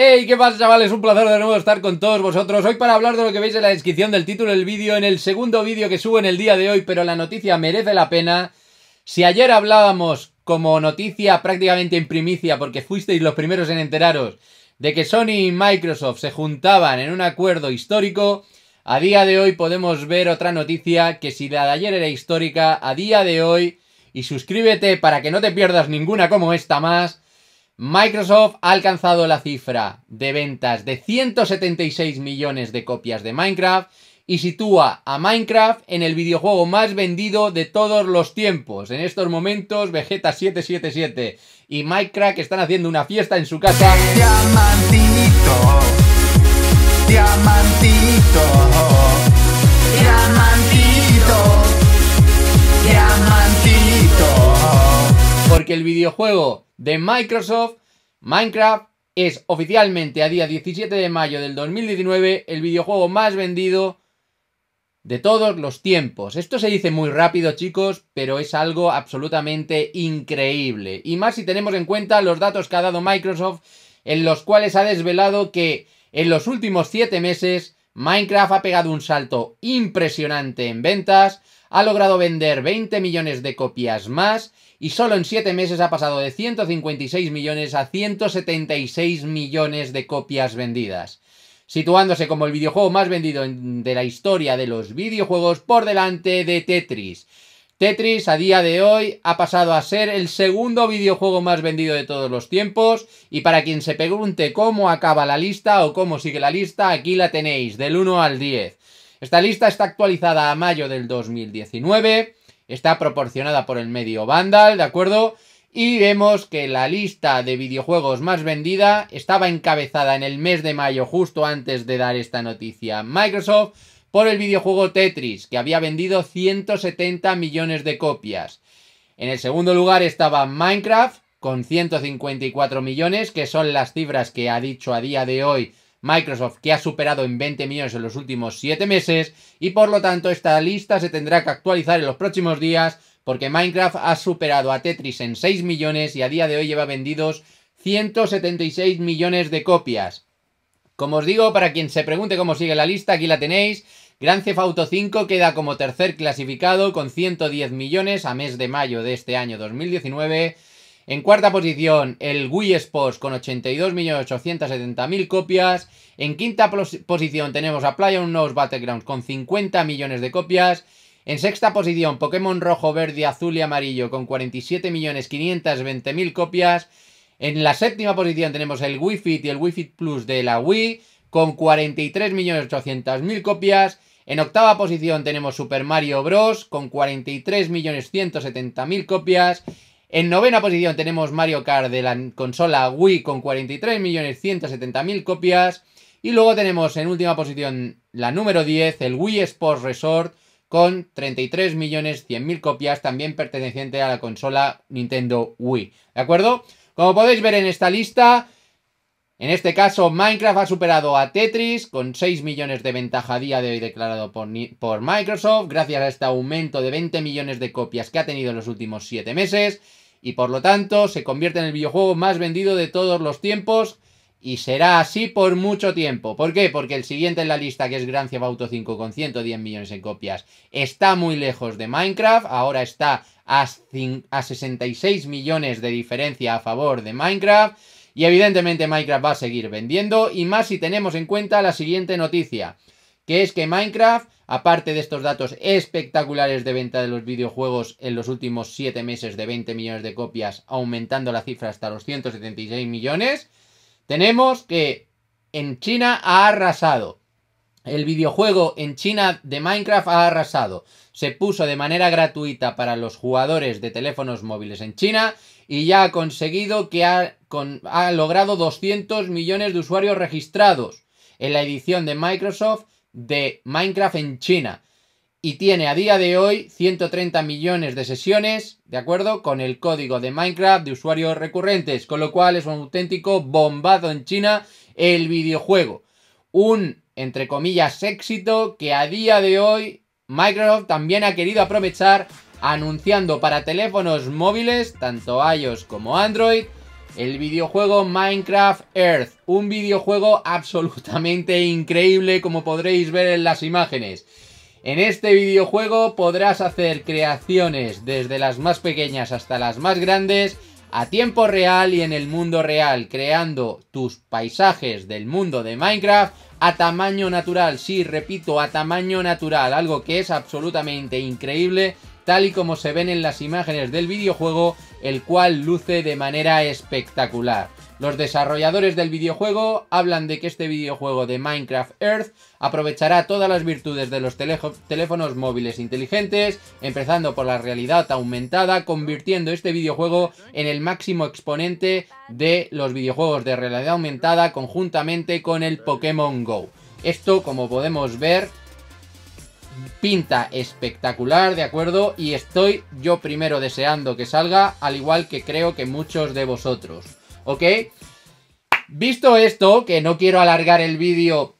¡Hey! ¿Qué pasa, chavales? Un placer de nuevo estar con todos vosotros. Hoy para hablar de lo que veis en la descripción del título del vídeo, en el segundo vídeo que subo en el día de hoy, pero la noticia merece la pena. Si ayer hablábamos como noticia prácticamente en primicia, porque fuisteis los primeros en enteraros, de que Sony y Microsoft se juntaban en un acuerdo histórico, a día de hoy podemos ver otra noticia que si la de ayer era histórica, a día de hoy, y suscríbete para que no te pierdas ninguna como esta más, Microsoft ha alcanzado la cifra de ventas de 176 millones de copias de Minecraft y sitúa a Minecraft en el videojuego más vendido de todos los tiempos. En estos momentos, Vegeta 777 y Minecraft están haciendo una fiesta en su casa. Diamantito, Porque el videojuego de Microsoft, Minecraft es oficialmente a día 17 de mayo del 2019 el videojuego más vendido de todos los tiempos. Esto se dice muy rápido chicos, pero es algo absolutamente increíble. Y más si tenemos en cuenta los datos que ha dado Microsoft, en los cuales ha desvelado que en los últimos 7 meses Minecraft ha pegado un salto impresionante en ventas, ha logrado vender 20 millones de copias más y solo en 7 meses ha pasado de 156 millones a 176 millones de copias vendidas, situándose como el videojuego más vendido de la historia de los videojuegos por delante de Tetris. Tetris a día de hoy ha pasado a ser el segundo videojuego más vendido de todos los tiempos y para quien se pregunte cómo acaba la lista o cómo sigue la lista, aquí la tenéis, del 1 al 10. Esta lista está actualizada a mayo del 2019, está proporcionada por el medio Vandal, ¿de acuerdo? Y vemos que la lista de videojuegos más vendida estaba encabezada en el mes de mayo, justo antes de dar esta noticia Microsoft, por el videojuego Tetris, que había vendido 170 millones de copias. En el segundo lugar estaba Minecraft, con 154 millones, que son las cifras que ha dicho a día de hoy Microsoft, que ha superado en 20 millones en los últimos 7 meses, y por lo tanto esta lista se tendrá que actualizar en los próximos días, porque Minecraft ha superado a Tetris en 6 millones y a día de hoy lleva vendidos 176 millones de copias. Como os digo, para quien se pregunte cómo sigue la lista, aquí la tenéis. Gran Theft Auto 5 queda como tercer clasificado con 110 millones a mes de mayo de este año 2019. En cuarta posición, el Wii Sports con 82.870.000 copias. En quinta posición tenemos a Knows Battlegrounds con 50 millones de copias. En sexta posición, Pokémon Rojo, Verde, Azul y Amarillo con 47.520.000 copias. En la séptima posición tenemos el Wii Fit y el Wii Fit Plus de la Wii con 43.800.000 copias. En octava posición tenemos Super Mario Bros. con 43.170.000 copias. En novena posición tenemos Mario Kart de la consola Wii con 43.170.000 copias. Y luego tenemos en última posición la número 10, el Wii Sports Resort con 33.100.000 copias, también perteneciente a la consola Nintendo Wii. ¿De acuerdo? Como podéis ver en esta lista, en este caso, Minecraft ha superado a Tetris con 6 millones de ventaja a día de hoy declarado por, Microsoft, gracias a este aumento de 20 millones de copias que ha tenido en los últimos 7 meses, y por lo tanto se convierte en el videojuego más vendido de todos los tiempos, y será así por mucho tiempo. ¿Por qué? Porque el siguiente en la lista, que es Gran Theft Auto 5 con 110 millones de copias, está muy lejos de Minecraft, ahora está a, a 66 millones de diferencia a favor de Minecraft, y evidentemente Minecraft va a seguir vendiendo y más si tenemos en cuenta la siguiente noticia, que es que Minecraft, aparte de estos datos espectaculares de venta de los videojuegos en los últimos 7 meses de 20 millones de copias, aumentando la cifra hasta los 176 millones, tenemos que en China ha arrasado. El videojuego en China de Minecraft ha arrasado. Se puso de manera gratuita para los jugadores de teléfonos móviles en China y ya ha conseguido que ha ha logrado 200 millones de usuarios registrados en la edición de Microsoft de Minecraft en China. Y tiene a día de hoy 130 millones de sesiones, ¿de acuerdo? Con el código de Minecraft de usuarios recurrentes, con lo cual es un auténtico bombazo en China el videojuego. Un, entre comillas, éxito que a día de hoy Microsoft también ha querido aprovechar anunciando para teléfonos móviles, tanto iOS como Android, el videojuego Minecraft Earth, un videojuego absolutamente increíble como podréis ver en las imágenes. En este videojuego podrás hacer creaciones desde las más pequeñas hasta las más grandes a tiempo real y en el mundo real, creando tus paisajes del mundo de Minecraft a tamaño natural, sí, repito, a tamaño natural, algo que es absolutamente increíble tal y como se ven en las imágenes del videojuego, el cual luce de manera espectacular. Los desarrolladores del videojuego hablan de que este videojuego de Minecraft Earth aprovechará todas las virtudes de los teléfonos móviles inteligentes, empezando por la realidad aumentada, convirtiendo este videojuego en el máximo exponente de los videojuegos de realidad aumentada conjuntamente con el Pokémon Go. Esto, como podemos ver, pinta espectacular, ¿de acuerdo? Y estoy yo primero deseando que salga, al igual que creo que muchos de vosotros, ¿ok? Visto esto, que no quiero alargar el vídeo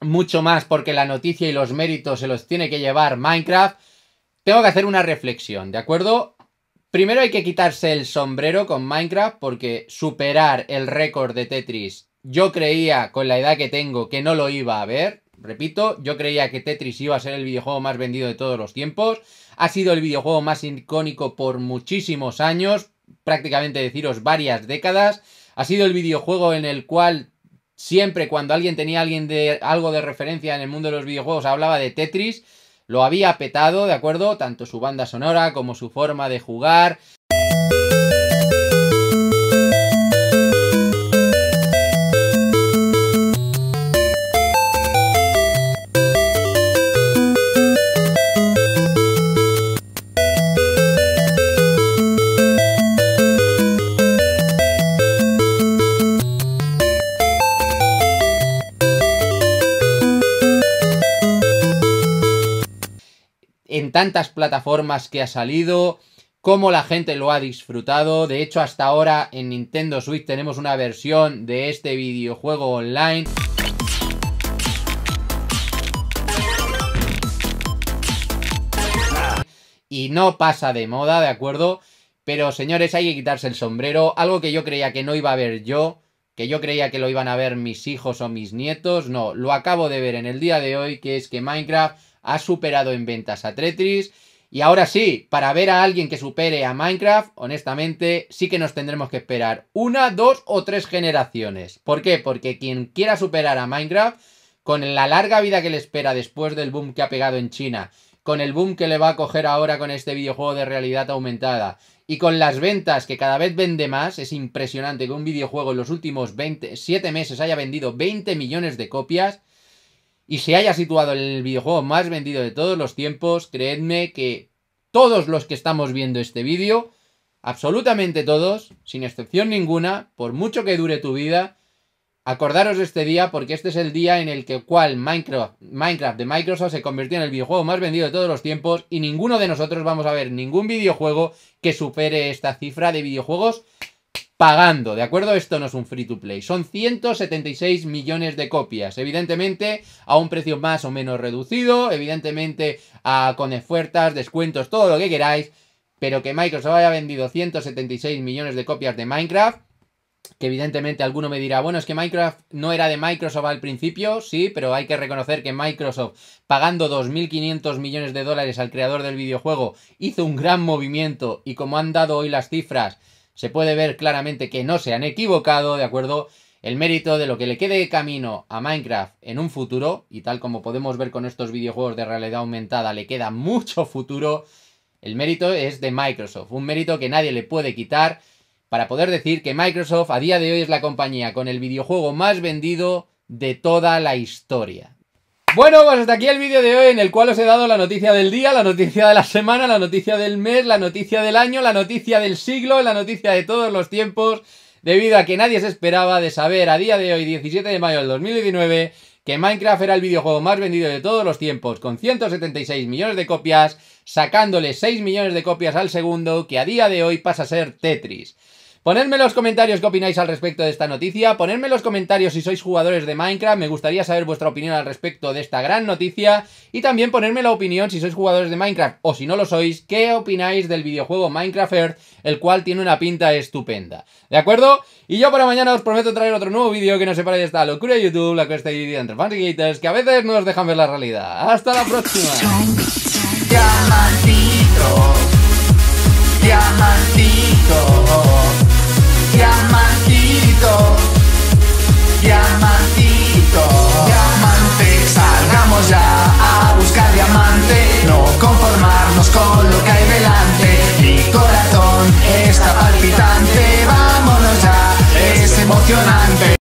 mucho más porque la noticia y los méritos se los tiene que llevar Minecraft, tengo que hacer una reflexión, ¿de acuerdo? Primero hay que quitarse el sombrero con Minecraft porque superar el récord de Tetris yo creía con la edad que tengo que no lo iba a ver, Repito, yo creía que Tetris iba a ser el videojuego más vendido de todos los tiempos. Ha sido el videojuego más icónico por muchísimos años, prácticamente deciros varias décadas. Ha sido el videojuego en el cual siempre cuando alguien tenía alguien de algo de referencia en el mundo de los videojuegos hablaba de Tetris. Lo había petado, ¿de acuerdo? Tanto su banda sonora como su forma de jugar. tantas plataformas que ha salido, como la gente lo ha disfrutado. De hecho, hasta ahora en Nintendo Switch tenemos una versión de este videojuego online. Y no pasa de moda, ¿de acuerdo? Pero señores, hay que quitarse el sombrero, algo que yo creía que no iba a ver yo, que yo creía que lo iban a ver mis hijos o mis nietos, no, lo acabo de ver en el día de hoy, que es que Minecraft ha superado en ventas a Tetris. Y ahora sí, para ver a alguien que supere a Minecraft, honestamente, sí que nos tendremos que esperar una, dos o tres generaciones. ¿Por qué? Porque quien quiera superar a Minecraft, con la larga vida que le espera después del boom que ha pegado en China, con el boom que le va a coger ahora con este videojuego de realidad aumentada, y con las ventas que cada vez vende más, es impresionante que un videojuego en los últimos 7 meses haya vendido 20 millones de copias, y se haya situado en el videojuego más vendido de todos los tiempos, creedme que todos los que estamos viendo este vídeo, absolutamente todos, sin excepción ninguna, por mucho que dure tu vida, acordaros de este día porque este es el día en el que cual Minecraft de Microsoft se convirtió en el videojuego más vendido de todos los tiempos y ninguno de nosotros vamos a ver ningún videojuego que supere esta cifra de videojuegos pagando, ¿de acuerdo? Esto no es un free to play. Son 176 millones de copias, evidentemente a un precio más o menos reducido, evidentemente a, con ofertas, descuentos, todo lo que queráis, pero que Microsoft haya vendido 176 millones de copias de Minecraft, que evidentemente alguno me dirá, bueno, es que Minecraft no era de Microsoft al principio, sí, pero hay que reconocer que Microsoft, pagando 2.500 millones de dólares al creador del videojuego, hizo un gran movimiento y como han dado hoy las cifras, se puede ver claramente que no se han equivocado, ¿de acuerdo? El mérito de lo que le quede de camino a Minecraft en un futuro, y tal como podemos ver con estos videojuegos de realidad aumentada, le queda mucho futuro. El mérito es de Microsoft, un mérito que nadie le puede quitar para poder decir que Microsoft a día de hoy es la compañía con el videojuego más vendido de toda la historia. Bueno, pues hasta aquí el vídeo de hoy en el cual os he dado la noticia del día, la noticia de la semana, la noticia del mes, la noticia del año, la noticia del siglo, la noticia de todos los tiempos, debido a que nadie se esperaba de saber a día de hoy, 17 de mayo del 2019, que Minecraft era el videojuego más vendido de todos los tiempos, con 176 millones de copias, sacándole 6 millones de copias al segundo, que a día de hoy pasa a ser Tetris. Ponedme en los comentarios qué opináis al respecto de esta noticia. Ponedme en los comentarios si sois jugadores de Minecraft. Me gustaría saber vuestra opinión al respecto de esta gran noticia. Y también ponedme la opinión si sois jugadores de Minecraft o si no lo sois, qué opináis del videojuego Minecraft Earth, el cual tiene una pinta estupenda. ¿De acuerdo? Y yo para mañana os prometo traer otro nuevo vídeo que se separe de esta locura de YouTube, la que está dividida entre fans que a veces no os dejan ver la realidad. ¡Hasta la próxima! Impresionante.